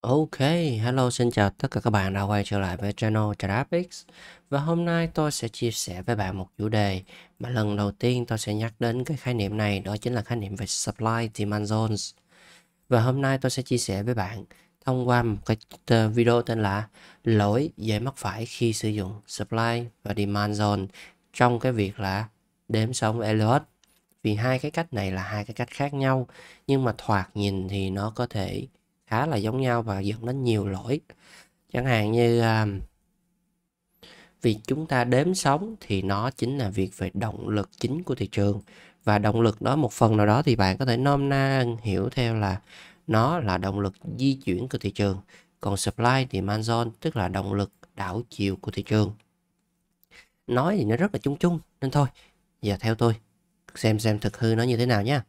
Ok, hello xin chào tất cả các bạn đã quay trở lại với channel Graphics Và hôm nay tôi sẽ chia sẻ với bạn một chủ đề mà lần đầu tiên tôi sẽ nhắc đến cái khái niệm này đó chính là khái niệm về Supply Demand Zones Và hôm nay tôi sẽ chia sẻ với bạn thông qua một cái video tên là lỗi dễ mắc phải khi sử dụng Supply và Demand Zone trong cái việc là đếm sóng Elliot vì hai cái cách này là hai cái cách khác nhau nhưng mà thoạt nhìn thì nó có thể khá là giống nhau và dẫn đến nhiều lỗi chẳng hạn như um, việc chúng ta đếm sóng thì nó chính là việc về động lực chính của thị trường và động lực đó một phần nào đó thì bạn có thể nôm na hiểu theo là nó là động lực di chuyển của thị trường còn supply thì manzon tức là động lực đảo chiều của thị trường nói thì nó rất là chung chung nên thôi giờ theo tôi xem xem thực hư nó như thế nào nhé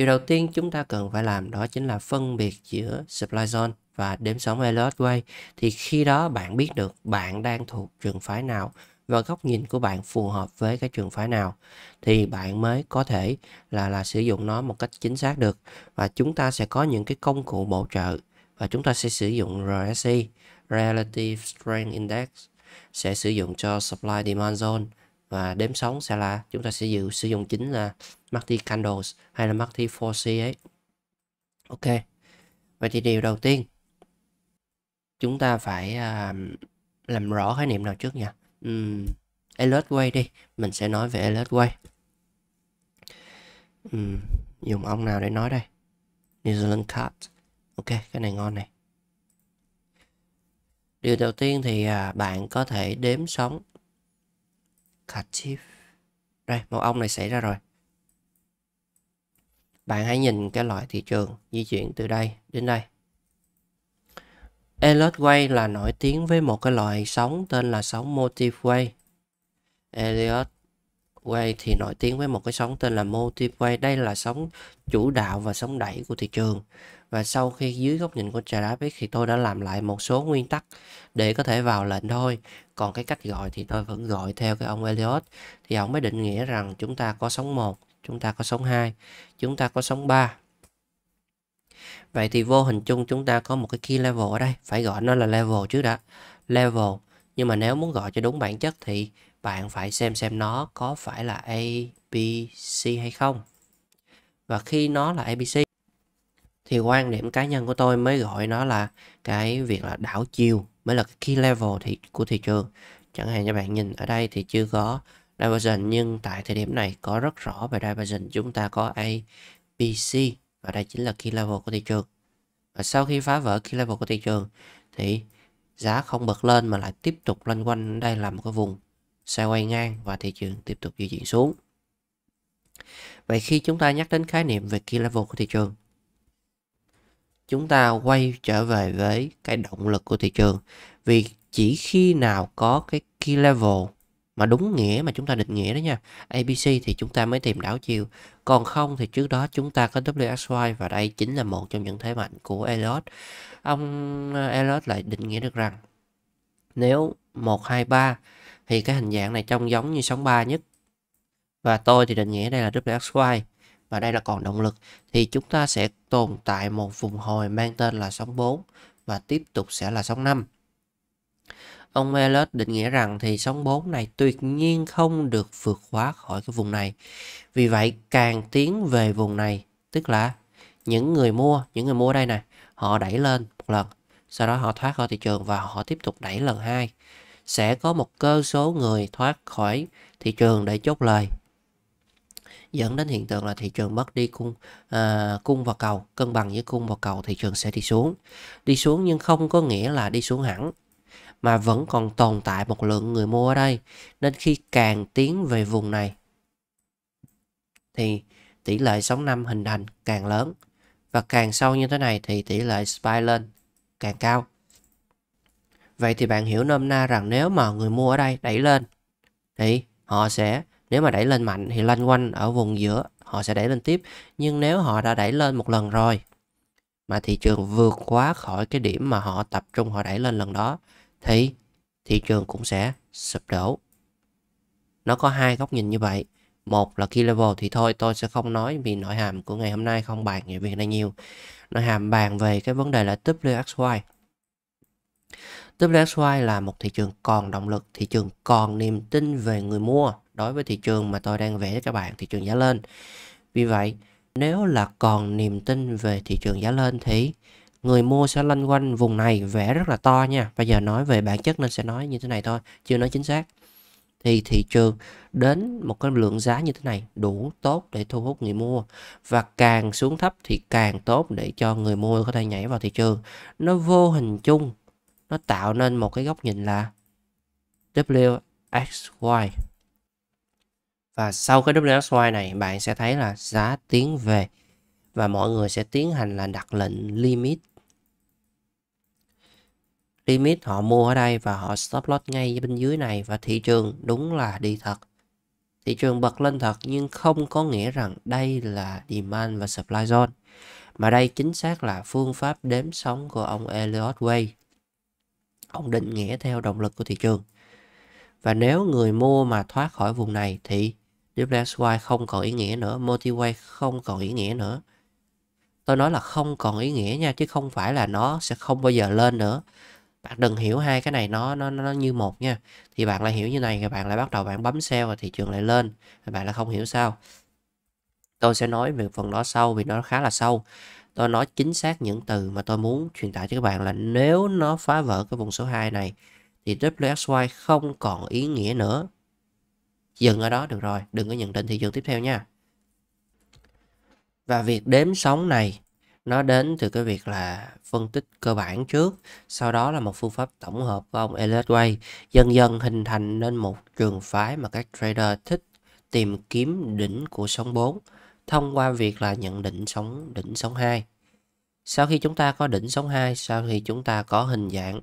Điều đầu tiên chúng ta cần phải làm đó chính là phân biệt giữa supply zone và đếm sóng Elliott Wave thì khi đó bạn biết được bạn đang thuộc trường phái nào và góc nhìn của bạn phù hợp với cái trường phái nào thì bạn mới có thể là là sử dụng nó một cách chính xác được và chúng ta sẽ có những cái công cụ bổ trợ và chúng ta sẽ sử dụng RSI Relative Strength Index sẽ sử dụng cho Supply Demand Zone và đếm sóng sẽ là chúng ta sẽ dự, sử dụng chính là Marty Candles hay là Marty 4C ấy. Ok, vậy thì điều đầu tiên chúng ta phải à, làm rõ khái niệm nào trước nha. Um, alert way đi, mình sẽ nói về alert way. Um, dùng ông nào để nói đây? New Zealand cut Ok, cái này ngon này. Điều đầu tiên thì à, bạn có thể đếm sóng Cardiff. Đây, một ông này xảy ra rồi bạn hãy nhìn cái loại thị trường di chuyển từ đây đến đây. Elliott Way là nổi tiếng với một cái loại sóng tên là sóng Motive Way. Elliott Way thì nổi tiếng với một cái sóng tên là Motive Way. Đây là sóng chủ đạo và sóng đẩy của thị trường. Và sau khi dưới góc nhìn của Travis thì tôi đã làm lại một số nguyên tắc để có thể vào lệnh thôi. Còn cái cách gọi thì tôi vẫn gọi theo cái ông Elliott. Thì ông mới định nghĩa rằng chúng ta có sóng 1, chúng ta có sóng 2 chúng ta có sóng 3 Vậy thì vô hình chung chúng ta có một cái key level ở đây Phải gọi nó là level trước đã Level Nhưng mà nếu muốn gọi cho đúng bản chất thì Bạn phải xem xem nó có phải là ABC hay không Và khi nó là ABC Thì quan điểm cá nhân của tôi mới gọi nó là Cái việc là đảo chiều Mới là cái key level thì của thị trường Chẳng hạn cho bạn nhìn ở đây thì chưa có Divergent nhưng tại thời điểm này có rất rõ về Divergent chúng ta có A, B, C và đây chính là key level của thị trường. Và sau khi phá vỡ key level của thị trường thì giá không bật lên mà lại tiếp tục loanh quanh đây là một cái vùng xoay quay ngang và thị trường tiếp tục di chuyển xuống. Vậy khi chúng ta nhắc đến khái niệm về key level của thị trường chúng ta quay trở về với cái động lực của thị trường vì chỉ khi nào có cái key level mà đúng nghĩa mà chúng ta định nghĩa đó nha ABC thì chúng ta mới tìm đảo chiều còn không thì trước đó chúng ta có WXY và đây chính là một trong những thế mạnh của Elliot ông ờ, Elliot lại định nghĩa được rằng nếu 1, 2, 3 thì cái hình dạng này trông giống như sóng 3 nhất và tôi thì định nghĩa đây là WXY và đây là còn động lực thì chúng ta sẽ tồn tại một vùng hồi mang tên là sóng 4 và tiếp tục sẽ là sóng 5 Ông Meles định nghĩa rằng thì sóng 4 này tuyệt nhiên không được vượt quá khỏi cái vùng này. Vì vậy càng tiến về vùng này, tức là những người mua, những người mua đây này họ đẩy lên một lần, sau đó họ thoát khỏi thị trường và họ tiếp tục đẩy lần hai. Sẽ có một cơ số người thoát khỏi thị trường để chốt lời dẫn đến hiện tượng là thị trường mất đi cung à, cung và cầu cân bằng với cung và cầu thị trường sẽ đi xuống đi xuống nhưng không có nghĩa là đi xuống hẳn mà vẫn còn tồn tại một lượng người mua ở đây. Nên khi càng tiến về vùng này thì tỷ lệ sóng năm hình thành càng lớn và càng sâu như thế này thì tỷ lệ spy lên càng cao. Vậy thì bạn hiểu nôm na rằng nếu mà người mua ở đây đẩy lên thì họ sẽ nếu mà đẩy lên mạnh thì loanh quanh ở vùng giữa họ sẽ đẩy lên tiếp nhưng nếu họ đã đẩy lên một lần rồi mà thị trường vượt quá khỏi cái điểm mà họ tập trung họ đẩy lên lần đó thì thị trường cũng sẽ sụp đổ. Nó có hai góc nhìn như vậy. Một là key level thì thôi tôi sẽ không nói vì nội hàm của ngày hôm nay không bàn về việc này nhiều. Nội hàm bàn về cái vấn đề là WXY. WXY là một thị trường còn động lực, thị trường còn niềm tin về người mua đối với thị trường mà tôi đang vẽ các bạn thị trường giá lên. Vì vậy, nếu là còn niềm tin về thị trường giá lên thì người mua sẽ lanh quanh vùng này vẽ rất là to nha bây giờ nói về bản chất nên sẽ nói như thế này thôi chưa nói chính xác thì thị trường đến một cái lượng giá như thế này đủ tốt để thu hút người mua và càng xuống thấp thì càng tốt để cho người mua có thể nhảy vào thị trường nó vô hình chung nó tạo nên một cái góc nhìn là WXY và sau cái WXY này bạn sẽ thấy là giá tiến về và mọi người sẽ tiến hành là đặt lệnh limit limit họ mua ở đây và họ stop loss ngay bên dưới này và thị trường đúng là đi thật thị trường bật lên thật nhưng không có nghĩa rằng đây là demand và supply zone mà đây chính xác là phương pháp đếm sóng của ông Elliot Way ông định nghĩa theo động lực của thị trường và nếu người mua mà thoát khỏi vùng này thì WSY không còn ý nghĩa nữa, Motiway không còn ý nghĩa nữa. Tôi nói là không còn ý nghĩa nha, chứ không phải là nó sẽ không bao giờ lên nữa bạn đừng hiểu hai cái này nó nó nó như một nha thì bạn lại hiểu như này thì bạn lại bắt đầu bạn bấm sale và thị trường lại lên bạn lại không hiểu sao tôi sẽ nói về phần đó sau vì nó khá là sâu tôi nói chính xác những từ mà tôi muốn truyền tải cho các bạn là nếu nó phá vỡ cái vùng số 2 này thì WSY không còn ý nghĩa nữa dừng ở đó được rồi đừng có nhận định thị trường tiếp theo nha và việc đếm sóng này nó đến từ cái việc là phân tích cơ bản trước sau đó là một phương pháp tổng hợp của ông Elliot Way dần dần hình thành nên một trường phái mà các trader thích tìm kiếm đỉnh của sóng 4 thông qua việc là nhận định sóng đỉnh sóng 2 sau khi chúng ta có đỉnh sóng 2 sau khi chúng ta có hình dạng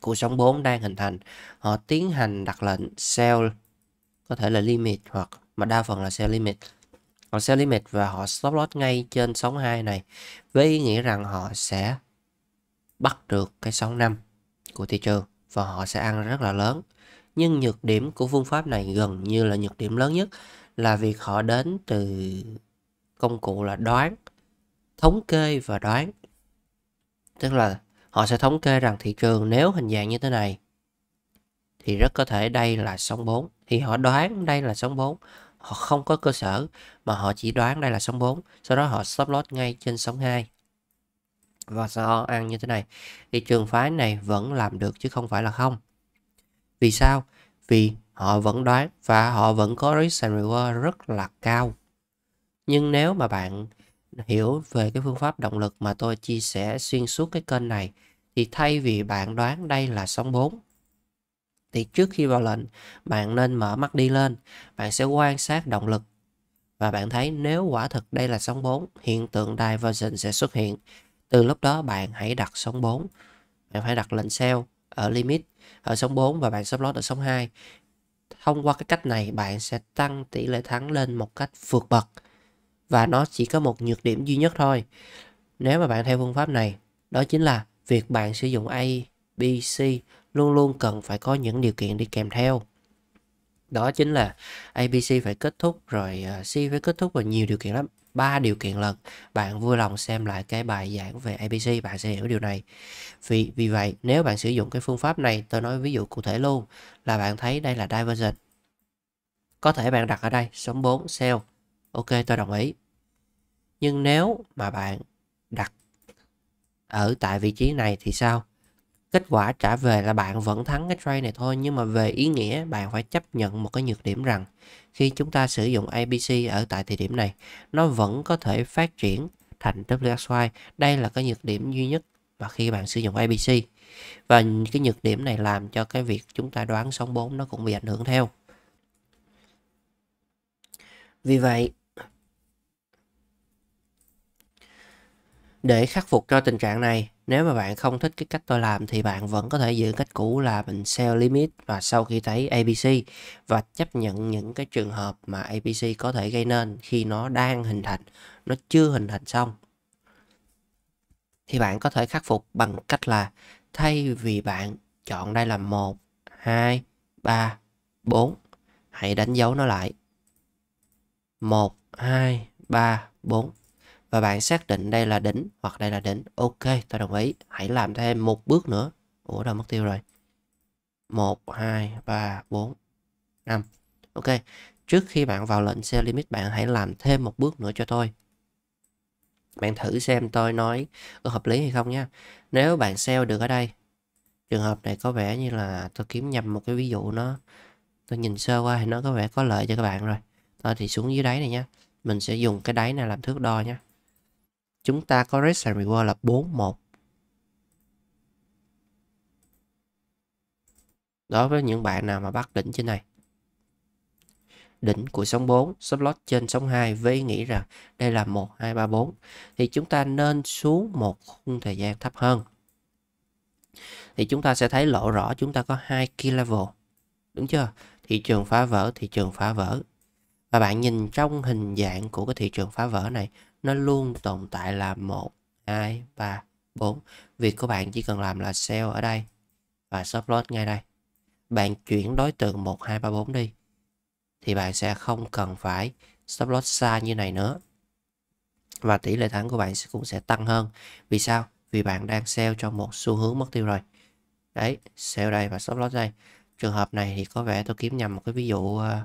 của sóng 4 đang hình thành họ tiến hành đặt lệnh sell có thể là limit hoặc mà đa phần là sell limit họ sell limit và họ stop loss ngay trên sóng 2 này với ý nghĩa rằng họ sẽ bắt được cái sóng 5 của thị trường và họ sẽ ăn rất là lớn nhưng nhược điểm của phương pháp này gần như là nhược điểm lớn nhất là việc họ đến từ công cụ là đoán thống kê và đoán tức là họ sẽ thống kê rằng thị trường nếu hình dạng như thế này thì rất có thể đây là sóng 4 thì họ đoán đây là sóng 4 họ không có cơ sở mà họ chỉ đoán đây là sóng 4 sau đó họ stop loss ngay trên sóng 2 và sao ăn như thế này thì trường phái này vẫn làm được chứ không phải là không vì sao vì họ vẫn đoán và họ vẫn có risk and reward rất là cao nhưng nếu mà bạn hiểu về cái phương pháp động lực mà tôi chia sẻ xuyên suốt cái kênh này thì thay vì bạn đoán đây là sóng 4 thì trước khi vào lệnh bạn nên mở mắt đi lên bạn sẽ quan sát động lực và bạn thấy nếu quả thực đây là sóng 4 hiện tượng divergence sẽ xuất hiện từ lúc đó bạn hãy đặt sóng 4 bạn phải đặt lệnh sell ở limit ở sóng 4 và bạn stop loss ở sóng 2 thông qua cái cách này bạn sẽ tăng tỷ lệ thắng lên một cách vượt bậc và nó chỉ có một nhược điểm duy nhất thôi nếu mà bạn theo phương pháp này đó chính là việc bạn sử dụng A, B, C luôn luôn cần phải có những điều kiện đi kèm theo đó chính là ABC phải kết thúc rồi à, C phải kết thúc và nhiều điều kiện lắm ba điều kiện lần bạn vui lòng xem lại cái bài giảng về ABC bạn sẽ hiểu điều này vì vì vậy nếu bạn sử dụng cái phương pháp này tôi nói ví dụ cụ thể luôn là bạn thấy đây là divergent có thể bạn đặt ở đây số 4 sell ok tôi đồng ý nhưng nếu mà bạn đặt ở tại vị trí này thì sao kết quả trả về là bạn vẫn thắng cái trade này thôi nhưng mà về ý nghĩa bạn phải chấp nhận một cái nhược điểm rằng khi chúng ta sử dụng ABC ở tại thời điểm này nó vẫn có thể phát triển thành WXY đây là cái nhược điểm duy nhất mà khi bạn sử dụng ABC và cái nhược điểm này làm cho cái việc chúng ta đoán sóng 4 nó cũng bị ảnh hưởng theo vì vậy để khắc phục cho tình trạng này nếu mà bạn không thích cái cách tôi làm thì bạn vẫn có thể giữ cách cũ là mình sell limit và sau khi thấy ABC và chấp nhận những cái trường hợp mà ABC có thể gây nên khi nó đang hình thành, nó chưa hình thành xong. Thì bạn có thể khắc phục bằng cách là thay vì bạn chọn đây là 1, 2, 3, 4, hãy đánh dấu nó lại. 1, 2, 3, 4 và bạn xác định đây là đỉnh hoặc đây là đỉnh ok tôi đồng ý hãy làm thêm một bước nữa ủa đâu mất tiêu rồi 1 2 3 4 5 ok trước khi bạn vào lệnh sell limit bạn hãy làm thêm một bước nữa cho tôi bạn thử xem tôi nói có hợp lý hay không nha nếu bạn sell được ở đây trường hợp này có vẻ như là tôi kiếm nhầm một cái ví dụ nó tôi nhìn sơ qua thì nó có vẻ có lợi cho các bạn rồi thôi thì xuống dưới đáy này nha mình sẽ dùng cái đáy này làm thước đo nha Chúng ta có Red Sand Reward là 41. Đối với những bạn nào mà bắt đỉnh trên này. Đỉnh của sóng 4, slot trên sóng 2 với nghĩ rằng đây là 1, 2, 3, 4. Thì chúng ta nên xuống một khung thời gian thấp hơn. Thì chúng ta sẽ thấy lộ rõ chúng ta có hai key level. Đúng chưa? Thị trường phá vỡ, thị trường phá vỡ. Và bạn nhìn trong hình dạng của cái thị trường phá vỡ này nó luôn tồn tại là 1, 2, 3, 4. Việc của bạn chỉ cần làm là sell ở đây và stop loss ngay đây. Bạn chuyển đối tượng 1, 2, 3, 4 đi thì bạn sẽ không cần phải stop loss xa như này nữa. Và tỷ lệ thắng của bạn cũng sẽ tăng hơn. Vì sao? Vì bạn đang sell cho một xu hướng mất tiêu rồi. Đấy, sell đây và stop loss đây. Trường hợp này thì có vẻ tôi kiếm nhầm một cái ví dụ ờ,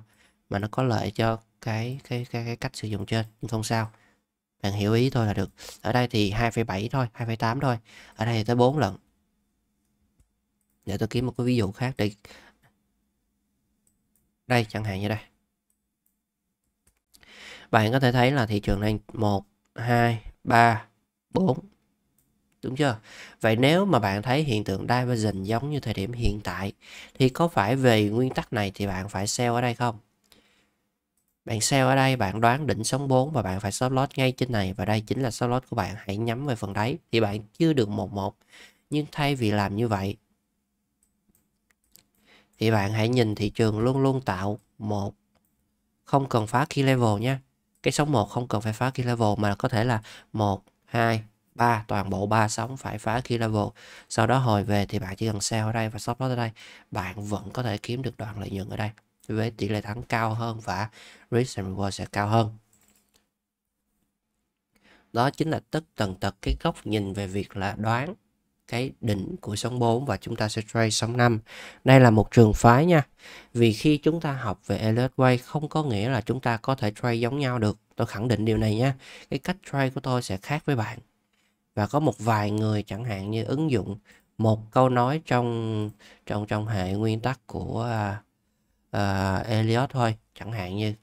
mà nó có lợi cho cái cái cái, cái cách sử dụng trên nhưng không sao bạn hiểu ý thôi là được ở đây thì 2,7 thôi 2,8 thôi ở đây thì tới 4 lần để tôi kiếm một cái ví dụ khác để đây chẳng hạn như đây bạn có thể thấy là thị trường đang 1 2 3 4 đúng chưa vậy nếu mà bạn thấy hiện tượng divergence giống như thời điểm hiện tại thì có phải về nguyên tắc này thì bạn phải sell ở đây không bạn sell ở đây, bạn đoán đỉnh sóng 4 và bạn phải stop loss ngay trên này và đây chính là stop loss của bạn. Hãy nhắm về phần đáy thì bạn chưa được 11. Nhưng thay vì làm như vậy thì bạn hãy nhìn thị trường luôn luôn tạo một không cần phá key level nha. Cái sóng 1 không cần phải phá key level mà có thể là 1 2 3 toàn bộ 3 sóng phải phá key level. Sau đó hồi về thì bạn chỉ cần sell ở đây và stop loss ở đây, bạn vẫn có thể kiếm được đoạn lợi nhuận ở đây vì vậy tỷ lệ thắng cao hơn và risk and reward sẽ cao hơn đó chính là tất tần tật cái góc nhìn về việc là đoán cái đỉnh của sóng 4 và chúng ta sẽ trade sóng 5. Đây là một trường phái nha. Vì khi chúng ta học về Elliott Way không có nghĩa là chúng ta có thể trade giống nhau được. Tôi khẳng định điều này nha. Cái cách trade của tôi sẽ khác với bạn. Và có một vài người chẳng hạn như ứng dụng một câu nói trong trong trong hệ nguyên tắc của à, uh, Elliot thôi chẳng hạn như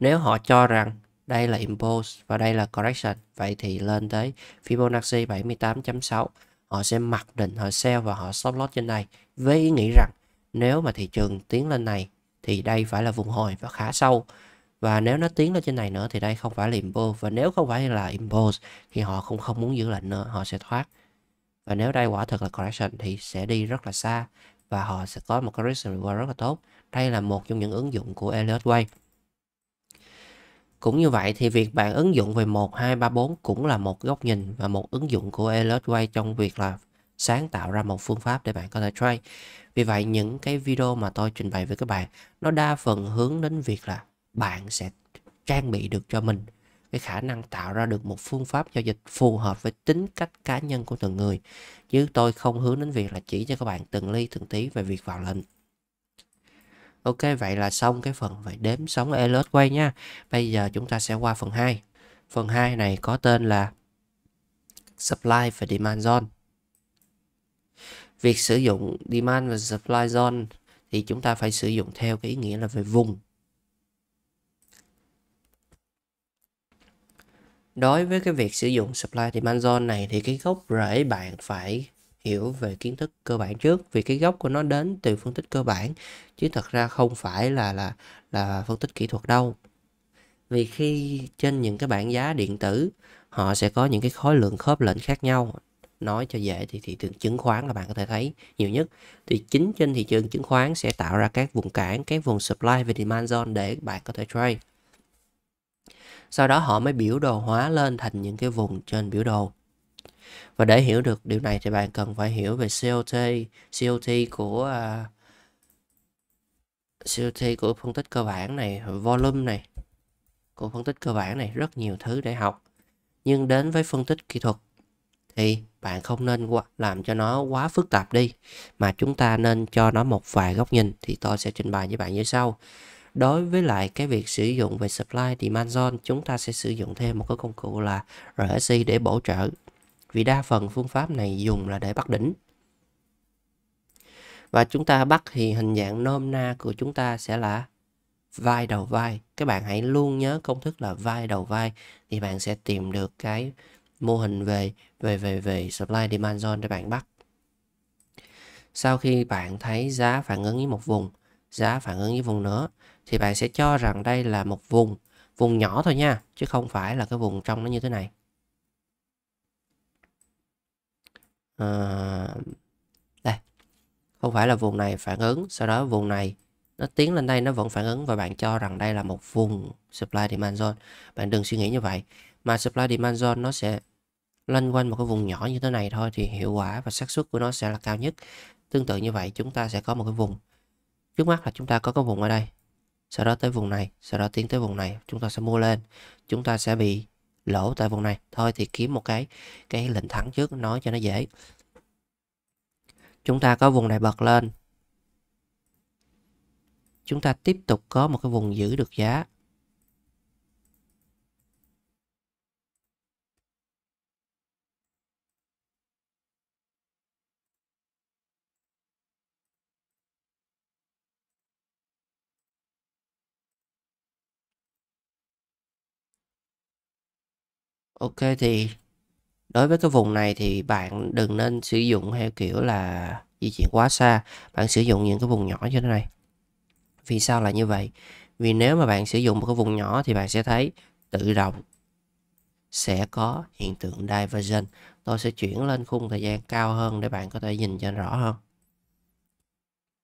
nếu họ cho rằng đây là impulse và đây là correction vậy thì lên tới Fibonacci 78.6 họ sẽ mặc định họ sell và họ stop loss trên này với ý nghĩ rằng nếu mà thị trường tiến lên này thì đây phải là vùng hồi và khá sâu và nếu nó tiến lên trên này nữa thì đây không phải là impulse và nếu không phải là impulse thì họ cũng không muốn giữ lệnh nữa họ sẽ thoát và nếu đây quả thực là correction thì sẽ đi rất là xa và họ sẽ có một cái risk reward rất là tốt. Đây là một trong những ứng dụng của Elliott Way. Cũng như vậy thì việc bạn ứng dụng về 1, 2, 3, 4 cũng là một góc nhìn và một ứng dụng của Elliott Way trong việc là sáng tạo ra một phương pháp để bạn có thể trade. Vì vậy những cái video mà tôi trình bày với các bạn nó đa phần hướng đến việc là bạn sẽ trang bị được cho mình cái khả năng tạo ra được một phương pháp giao dịch phù hợp với tính cách cá nhân của từng người chứ tôi không hướng đến việc là chỉ cho các bạn từng ly từng tí về việc vào lệnh Ok vậy là xong cái phần về đếm sóng Elliot quay nha Bây giờ chúng ta sẽ qua phần 2 Phần 2 này có tên là Supply và Demand Zone Việc sử dụng Demand và Supply Zone thì chúng ta phải sử dụng theo cái ý nghĩa là về vùng đối với cái việc sử dụng supply demand zone này thì cái gốc rễ bạn phải hiểu về kiến thức cơ bản trước vì cái gốc của nó đến từ phân tích cơ bản chứ thật ra không phải là là là phân tích kỹ thuật đâu vì khi trên những cái bảng giá điện tử họ sẽ có những cái khối lượng khớp lệnh khác nhau nói cho dễ thì thị trường chứng khoán là bạn có thể thấy nhiều nhất thì chính trên thị trường chứng khoán sẽ tạo ra các vùng cản các vùng supply và demand zone để bạn có thể trade sau đó họ mới biểu đồ hóa lên thành những cái vùng trên biểu đồ. Và để hiểu được điều này thì bạn cần phải hiểu về COT, COT của uh, à, COT của phân tích cơ bản này, volume này, của phân tích cơ bản này rất nhiều thứ để học. Nhưng đến với phân tích kỹ thuật thì bạn không nên làm cho nó quá phức tạp đi mà chúng ta nên cho nó một vài góc nhìn thì tôi sẽ trình bày với bạn như sau đối với lại cái việc sử dụng về supply demand zone chúng ta sẽ sử dụng thêm một cái công cụ là RSI để bổ trợ vì đa phần phương pháp này dùng là để bắt đỉnh và chúng ta bắt thì hình dạng nôm na của chúng ta sẽ là vai đầu vai các bạn hãy luôn nhớ công thức là vai đầu vai thì bạn sẽ tìm được cái mô hình về về về về supply demand zone để bạn bắt sau khi bạn thấy giá phản ứng với một vùng giá phản ứng với vùng nữa thì bạn sẽ cho rằng đây là một vùng vùng nhỏ thôi nha chứ không phải là cái vùng trong nó như thế này à, đây không phải là vùng này phản ứng sau đó vùng này nó tiến lên đây nó vẫn phản ứng và bạn cho rằng đây là một vùng supply demand zone bạn đừng suy nghĩ như vậy mà supply demand zone nó sẽ loanh quanh một cái vùng nhỏ như thế này thôi thì hiệu quả và xác suất của nó sẽ là cao nhất tương tự như vậy chúng ta sẽ có một cái vùng trước mắt là chúng ta có cái vùng ở đây sau đó tới vùng này sau đó tiến tới vùng này chúng ta sẽ mua lên chúng ta sẽ bị lỗ tại vùng này thôi thì kiếm một cái cái lệnh thẳng trước nói cho nó dễ chúng ta có vùng này bật lên chúng ta tiếp tục có một cái vùng giữ được giá Ok thì đối với cái vùng này thì bạn đừng nên sử dụng theo kiểu là di chuyển quá xa. Bạn sử dụng những cái vùng nhỏ như thế này. Vì sao là như vậy? Vì nếu mà bạn sử dụng một cái vùng nhỏ thì bạn sẽ thấy tự động sẽ có hiện tượng divergent. Tôi sẽ chuyển lên khung thời gian cao hơn để bạn có thể nhìn cho rõ hơn.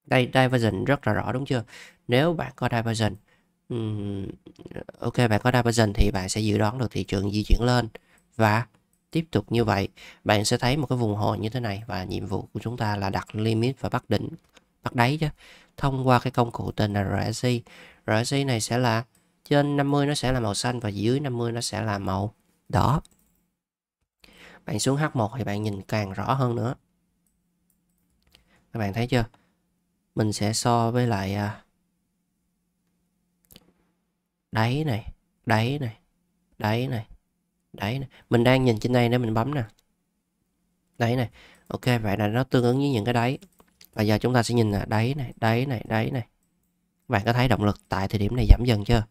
Đây, divergent rất là rõ đúng chưa? Nếu bạn có divergent ok bạn có đa dần thì bạn sẽ dự đoán được thị trường di chuyển lên và tiếp tục như vậy bạn sẽ thấy một cái vùng hồi như thế này và nhiệm vụ của chúng ta là đặt limit và bắt đỉnh bắt đáy chứ thông qua cái công cụ tên là RSI RSI này sẽ là trên 50 nó sẽ là màu xanh và dưới 50 nó sẽ là màu đỏ bạn xuống H1 thì bạn nhìn càng rõ hơn nữa các bạn thấy chưa mình sẽ so với lại à, đáy này đáy này đáy này đáy này mình đang nhìn trên đây để mình bấm nè đáy này ok vậy là nó tương ứng với những cái đáy và giờ chúng ta sẽ nhìn là đáy này đáy này đáy này bạn có thấy động lực tại thời điểm này giảm dần chưa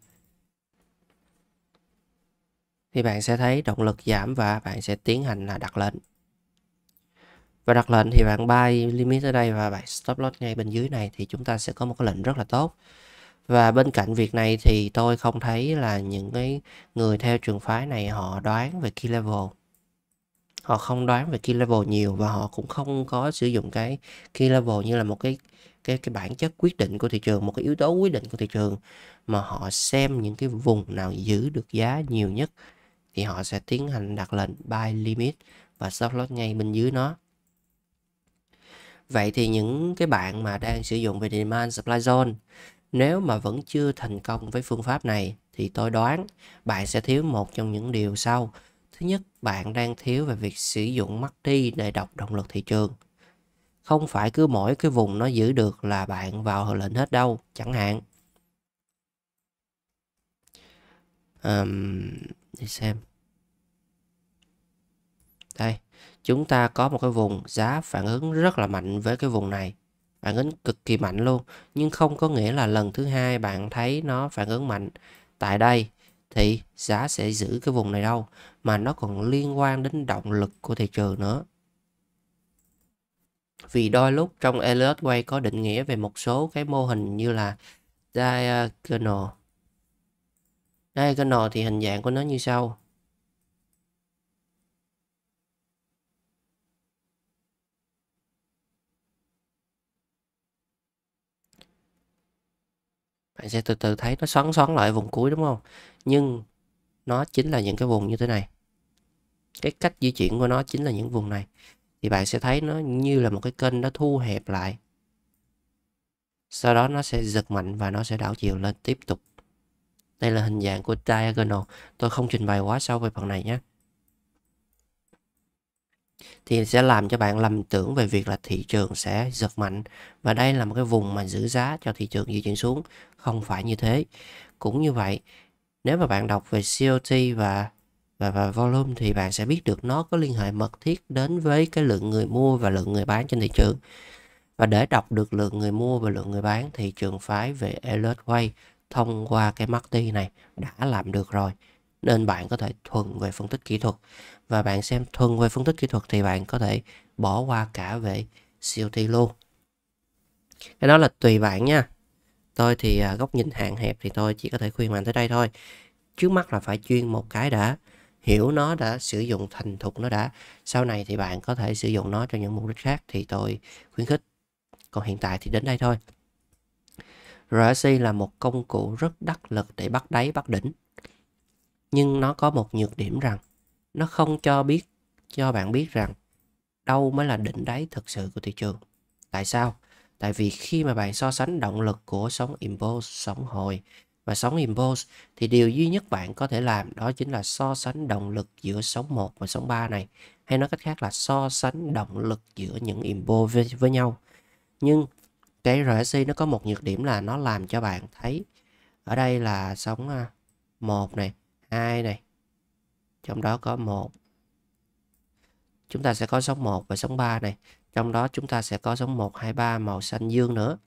thì bạn sẽ thấy động lực giảm và bạn sẽ tiến hành là đặt lệnh và đặt lệnh thì bạn buy limit ở đây và bạn stop loss ngay bên dưới này thì chúng ta sẽ có một cái lệnh rất là tốt và bên cạnh việc này thì tôi không thấy là những cái người theo trường phái này họ đoán về key level họ không đoán về key level nhiều và họ cũng không có sử dụng cái key level như là một cái cái cái bản chất quyết định của thị trường một cái yếu tố quyết định của thị trường mà họ xem những cái vùng nào giữ được giá nhiều nhất thì họ sẽ tiến hành đặt lệnh buy limit và stop loss ngay bên dưới nó vậy thì những cái bạn mà đang sử dụng về demand supply zone nếu mà vẫn chưa thành công với phương pháp này thì tôi đoán bạn sẽ thiếu một trong những điều sau. Thứ nhất, bạn đang thiếu về việc sử dụng mắt đi để đọc động lực thị trường. Không phải cứ mỗi cái vùng nó giữ được là bạn vào lệnh hết đâu, chẳng hạn. Um, để xem. Đây, chúng ta có một cái vùng giá phản ứng rất là mạnh với cái vùng này phản ứng cực kỳ mạnh luôn nhưng không có nghĩa là lần thứ hai bạn thấy nó phản ứng mạnh tại đây thì giá sẽ giữ cái vùng này đâu mà nó còn liên quan đến động lực của thị trường nữa vì đôi lúc trong Elliott Way có định nghĩa về một số cái mô hình như là diagonal diagonal thì hình dạng của nó như sau bạn sẽ từ từ thấy nó xoắn xoắn lại vùng cuối đúng không nhưng nó chính là những cái vùng như thế này cái cách di chuyển của nó chính là những vùng này thì bạn sẽ thấy nó như là một cái kênh nó thu hẹp lại sau đó nó sẽ giật mạnh và nó sẽ đảo chiều lên tiếp tục đây là hình dạng của diagonal tôi không trình bày quá sâu về phần này nhé thì sẽ làm cho bạn lầm tưởng về việc là thị trường sẽ giật mạnh và đây là một cái vùng mà giữ giá cho thị trường di chuyển xuống không phải như thế cũng như vậy nếu mà bạn đọc về COT và và và volume thì bạn sẽ biết được nó có liên hệ mật thiết đến với cái lượng người mua và lượng người bán trên thị trường và để đọc được lượng người mua và lượng người bán thì trường phái về Elliott Way thông qua cái MACD này đã làm được rồi nên bạn có thể thuần về phân tích kỹ thuật và bạn xem thuần về phân tích kỹ thuật thì bạn có thể bỏ qua cả về COT luôn cái đó là tùy bạn nha tôi thì à, góc nhìn hạn hẹp thì tôi chỉ có thể khuyên bạn tới đây thôi trước mắt là phải chuyên một cái đã hiểu nó đã sử dụng thành thục nó đã sau này thì bạn có thể sử dụng nó cho những mục đích khác thì tôi khuyến khích còn hiện tại thì đến đây thôi RSI là một công cụ rất đắc lực để bắt đáy bắt đỉnh nhưng nó có một nhược điểm rằng nó không cho biết cho bạn biết rằng đâu mới là đỉnh đáy thực sự của thị trường. Tại sao? Tại vì khi mà bạn so sánh động lực của sóng impulse, sóng hồi và sóng impulse thì điều duy nhất bạn có thể làm đó chính là so sánh động lực giữa sóng 1 và sóng 3 này hay nói cách khác là so sánh động lực giữa những impulse với, với nhau. Nhưng cái RSI nó có một nhược điểm là nó làm cho bạn thấy ở đây là sóng 1 à, này 2 này. Trong đó có 1. Chúng ta sẽ có sóng 1 và sóng 3 này. Trong đó chúng ta sẽ có sóng 1 2 3 màu xanh dương nữa.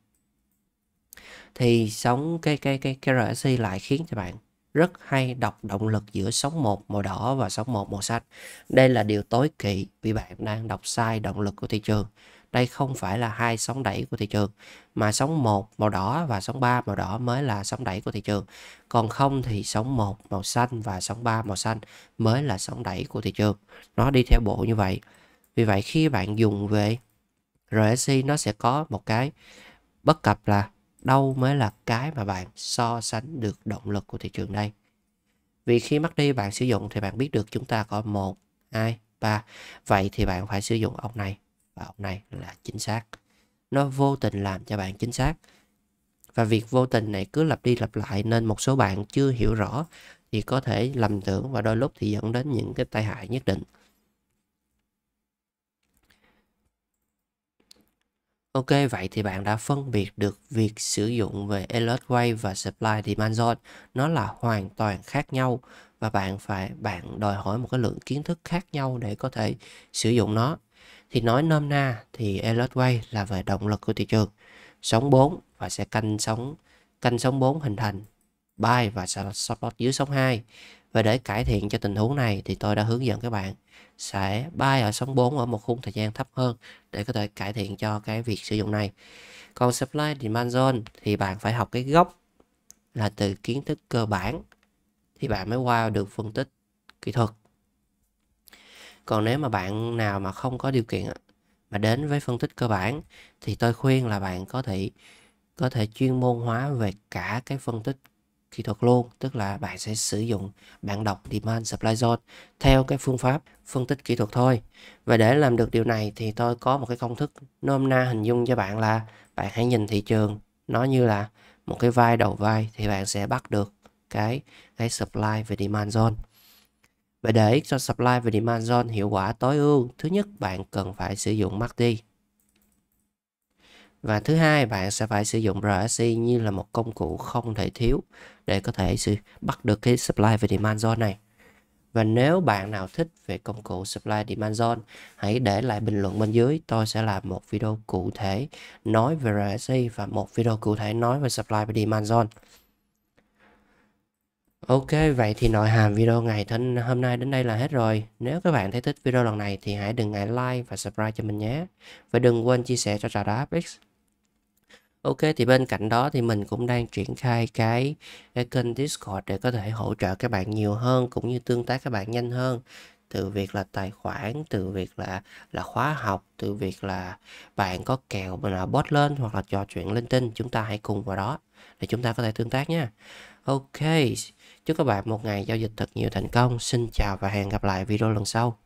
Thì sóng cái cái cái cái RSI lại khiến cho bạn rất hay đọc động lực giữa sóng 1 màu đỏ và sóng 1 màu xanh. Đây là điều tối kỵ vì bạn đang đọc sai động lực của thị trường đây không phải là hai sóng đẩy của thị trường mà sóng 1 màu đỏ và sóng 3 màu đỏ mới là sóng đẩy của thị trường còn không thì sóng 1 màu xanh và sóng 3 màu xanh mới là sóng đẩy của thị trường nó đi theo bộ như vậy vì vậy khi bạn dùng về RSI nó sẽ có một cái bất cập là đâu mới là cái mà bạn so sánh được động lực của thị trường đây vì khi mất đi bạn sử dụng thì bạn biết được chúng ta có một hai ba vậy thì bạn phải sử dụng ông này vào học này là chính xác nó vô tình làm cho bạn chính xác và việc vô tình này cứ lặp đi lặp lại nên một số bạn chưa hiểu rõ thì có thể lầm tưởng và đôi lúc thì dẫn đến những cái tai hại nhất định Ok, vậy thì bạn đã phân biệt được việc sử dụng về alert wave và supply demand zone nó là hoàn toàn khác nhau và bạn phải bạn đòi hỏi một cái lượng kiến thức khác nhau để có thể sử dụng nó. Thì nói nôm na thì Elliott là về động lực của thị trường. Sóng 4 và sẽ canh sóng canh sóng 4 hình thành buy và support dưới sóng 2. Và để cải thiện cho tình huống này thì tôi đã hướng dẫn các bạn sẽ buy ở sóng 4 ở một khung thời gian thấp hơn để có thể cải thiện cho cái việc sử dụng này. Còn supply demand zone thì bạn phải học cái gốc là từ kiến thức cơ bản thì bạn mới qua được phân tích kỹ thuật còn nếu mà bạn nào mà không có điều kiện mà đến với phân tích cơ bản thì tôi khuyên là bạn có thể có thể chuyên môn hóa về cả cái phân tích kỹ thuật luôn tức là bạn sẽ sử dụng bạn đọc demand supply zone theo cái phương pháp phân tích kỹ thuật thôi và để làm được điều này thì tôi có một cái công thức nôm na hình dung cho bạn là bạn hãy nhìn thị trường nó như là một cái vai đầu vai thì bạn sẽ bắt được cái cái supply về demand zone và để cho supply và demand zone hiệu quả tối ưu, thứ nhất bạn cần phải sử dụng MACD. Và thứ hai, bạn sẽ phải sử dụng RSI như là một công cụ không thể thiếu để có thể bắt được cái supply và demand zone này. Và nếu bạn nào thích về công cụ Supply Demand Zone, hãy để lại bình luận bên dưới. Tôi sẽ làm một video cụ thể nói về RSI và một video cụ thể nói về Supply và Demand Zone. Ok, vậy thì nội hàm video ngày thân hôm nay đến đây là hết rồi. Nếu các bạn thấy thích video lần này thì hãy đừng ngại like và subscribe cho mình nhé. Và đừng quên chia sẻ cho trà đá Apex. Ok, thì bên cạnh đó thì mình cũng đang triển khai cái, cái kênh Discord để có thể hỗ trợ các bạn nhiều hơn cũng như tương tác các bạn nhanh hơn từ việc là tài khoản từ việc là là khóa học từ việc là bạn có kèo là bot lên hoặc là trò chuyện linh tinh chúng ta hãy cùng vào đó để chúng ta có thể tương tác nha ok Chúc các bạn một ngày giao dịch thật nhiều thành công. Xin chào và hẹn gặp lại video lần sau.